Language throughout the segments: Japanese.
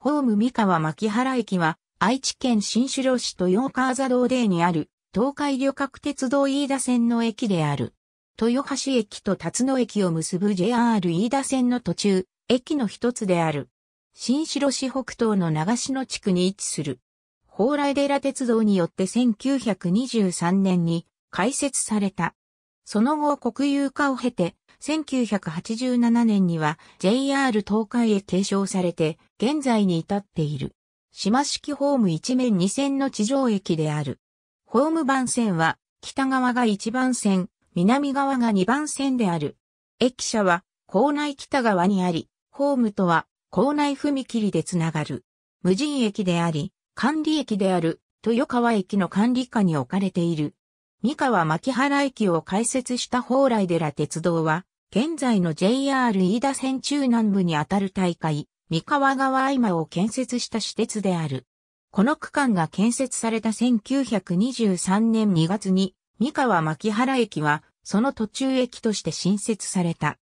ホーム三河牧原駅は、愛知県新城市豊川座道でにある、東海旅客鉄道飯田線の駅である。豊橋駅と辰野駅を結ぶ JR 飯田線の途中、駅の一つである。新城市北東の長篠地区に位置する。蓬莱寺鉄道によって1923年に開設された。その後国有化を経て、1987年には JR 東海へ継承されて、現在に至っている。島式ホーム一面2線の地上駅である。ホーム番線は、北側が1番線、南側が2番線である。駅舎は、校内北側にあり、ホームとは、校内踏切でつながる。無人駅であり、管理駅である、豊川駅の管理下に置かれている。三河牧原駅を開設した蓬莱寺鉄道は、現在の JR 飯田線中南部にあたる大会、三河川合間を建設した私鉄である。この区間が建設された1923年2月に、三河牧原駅は、その途中駅として新設された。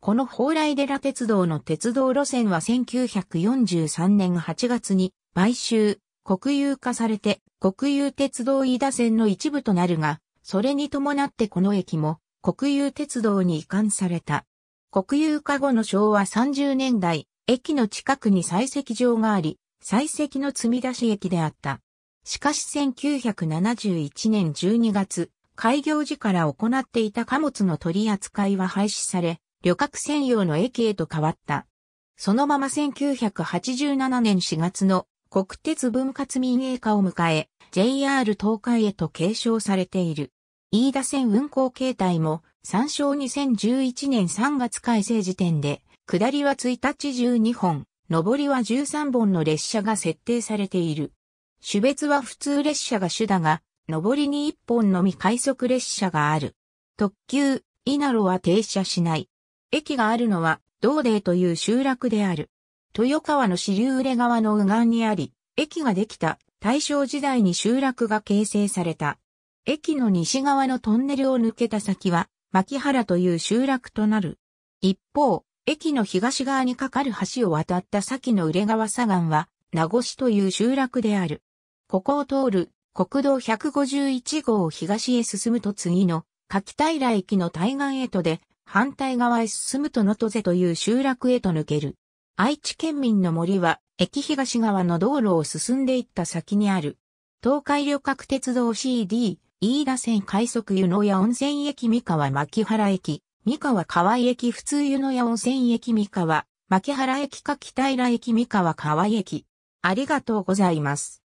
この蓬莱寺鉄道の鉄道路線は1943年8月に買収、国有化されて国有鉄道飯田線の一部となるが、それに伴ってこの駅も国有鉄道に移管された。国有化後の昭和30年代、駅の近くに採石場があり、採石の積み出し駅であった。しかし1971年12月、開業時から行っていた貨物の取り扱いは廃止され、旅客専用の駅へと変わった。そのまま1987年4月の国鉄分割民営化を迎え、JR 東海へと継承されている。飯田線運行形態も、参照2011年3月改正時点で、下りは1日12本、上りは13本の列車が設定されている。種別は普通列車が主だが、上りに1本のみ快速列車がある。特急、イナロは停車しない。駅があるのは、道ーという集落である。豊川の支流浦川の右岸にあり、駅ができた大正時代に集落が形成された。駅の西側のトンネルを抜けた先は、牧原という集落となる。一方、駅の東側に架かる橋を渡った先の浦川左岸は、名越という集落である。ここを通る国道151号を東へ進むと次の柿平駅の対岸へとで、反対側へ進むと野戸瀬という集落へと抜ける。愛知県民の森は、駅東側の道路を進んでいった先にある、東海旅客鉄道 CD、飯田線快速湯野屋温泉駅三河牧原駅、三河河合駅普通湯野屋温泉駅三河、牧原駅か北平駅三河河合駅。ありがとうございます。